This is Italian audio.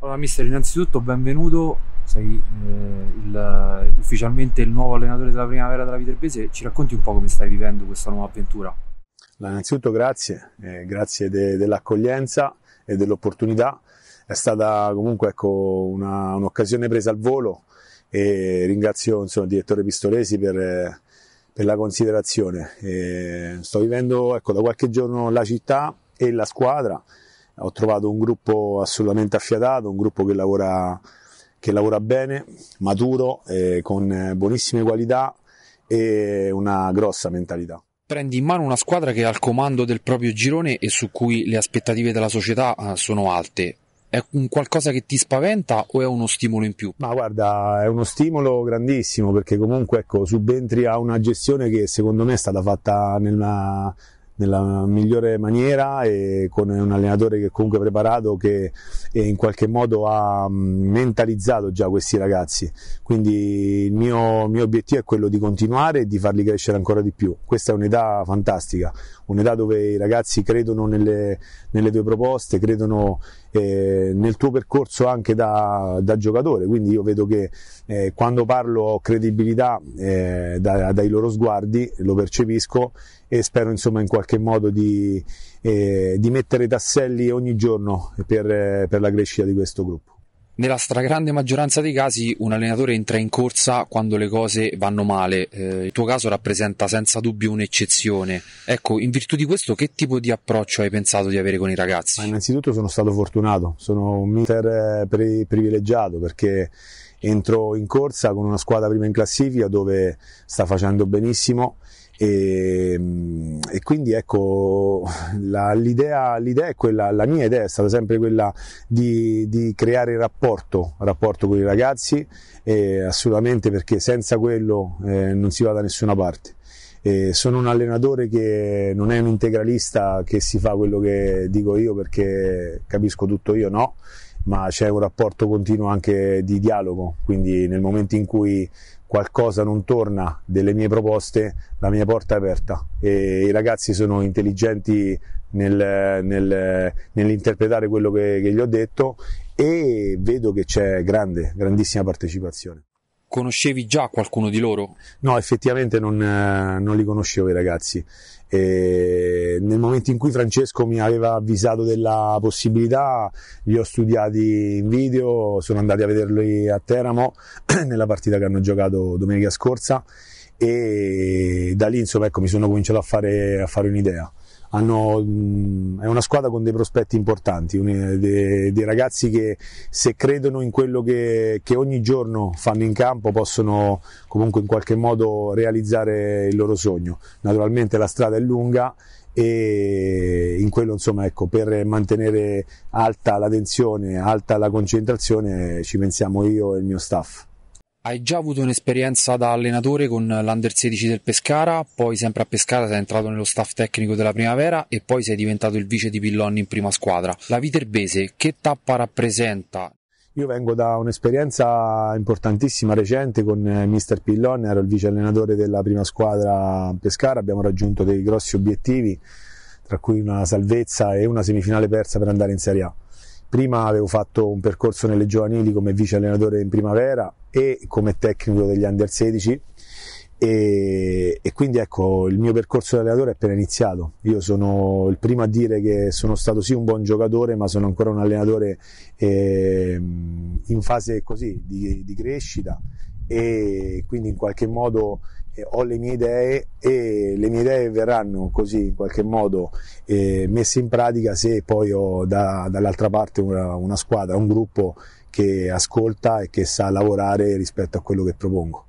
Allora mister, innanzitutto benvenuto, sei eh, il, ufficialmente il nuovo allenatore della primavera della Viterbese, ci racconti un po' come stai vivendo questa nuova avventura? Allora, innanzitutto grazie, eh, grazie de, dell'accoglienza e dell'opportunità, è stata comunque ecco, una, un'occasione presa al volo e ringrazio insomma, il direttore Pistolesi per... per la considerazione. Eh, sto vivendo ecco, da qualche giorno la città e la squadra ho trovato un gruppo assolutamente affiatato, un gruppo che lavora, che lavora bene, maturo, eh, con buonissime qualità e una grossa mentalità prendi in mano una squadra che è al comando del proprio girone e su cui le aspettative della società eh, sono alte. È un qualcosa che ti spaventa o è uno stimolo in più? Ma guarda, è uno stimolo grandissimo perché comunque ecco, subentri a una gestione che secondo me è stata fatta nella, nella migliore maniera e con un allenatore che comunque è preparato che in qualche modo ha mm, mentalizzato già questi ragazzi. Quindi il mio, mio obiettivo è quello di continuare e di farli crescere ancora di più. Questa è un'età fantastica, un'età dove i ragazzi credono nelle, nelle tue proposte, credono eh, nel tuo percorso anche da, da, giocatore. Quindi io vedo che eh, quando parlo ho credibilità eh, da, dai loro sguardi, lo percepisco e spero insomma in qualche qualche modo di, eh, di mettere tasselli ogni giorno per, eh, per la crescita di questo gruppo. Nella stragrande maggioranza dei casi un allenatore entra in corsa quando le cose vanno male, eh, il tuo caso rappresenta senza dubbio un'eccezione. Ecco, in virtù di questo che tipo di approccio hai pensato di avere con i ragazzi? Ma innanzitutto sono stato fortunato, sono un mister eh, privilegiato perché entro in corsa con una squadra prima in classifica dove sta facendo benissimo e, ehm, e quindi ecco, la, l'idea, l'idea, è quella, la mia idea è stata sempre quella di, di creare rapporto, rapporto con i ragazzi, eh, assolutamente perché senza quello eh, non si va da nessuna parte. E eh, sono un allenatore che non è un integralista che si fa quello che dico io perché capisco tutto io, no ma c'è un rapporto continuo anche di dialogo, quindi nel momento in cui qualcosa non torna delle mie proposte, la mia porta è aperta e i ragazzi sono intelligenti nel, nel, nell'interpretare quello che, che gli ho detto e vedo che c'è grande, grandissima partecipazione conoscevi già qualcuno di loro? No, effettivamente non, eh, non li conoscevo i ragazzi. E nel momento in cui Francesco mi aveva avvisato della possibilità, li ho studiati in video, sono andati a vederli a Teramo nella partita che hanno giocato domenica scorsa e da lì insomma ecco, mi sono cominciato a fare, a fare un'idea hanno, mm, è una squadra con dei prospetti importanti, dei, dei ragazzi che se credono in quello che, che, ogni giorno fanno in campo possono comunque in qualche modo realizzare il loro sogno. Naturalmente la strada è lunga e in quello insomma ecco, per mantenere alta la tensione, alta la concentrazione ci pensiamo io e il mio staff. Hai già avuto un'esperienza da allenatore con l'Under 16 del Pescara, poi sempre a Pescara sei entrato nello staff tecnico della primavera e poi sei diventato il vice di Pillon in prima squadra. La Viterbese che tappa rappresenta? Io vengo da un'esperienza importantissima recente con eh, Mr. Pillon, ero il vice allenatore della prima squadra Pescara, abbiamo raggiunto dei grossi obiettivi, tra cui una salvezza e una semifinale persa per andare in Serie A Prima avevo fatto un percorso nelle giovanili come vice allenatore in primavera e come tecnico degli under 16 e, e, quindi ecco il mio percorso da allenatore è appena iniziato. Io sono il primo a dire che sono stato sì un buon giocatore, ma sono ancora un allenatore eh, in fase così di, di crescita e quindi in qualche modo ho le mie idee e le mie idee verranno così in qualche modo eh, messe in pratica se poi ho da, dall'altra parte una, una squadra, un gruppo che ascolta e che sa lavorare rispetto a quello che propongo.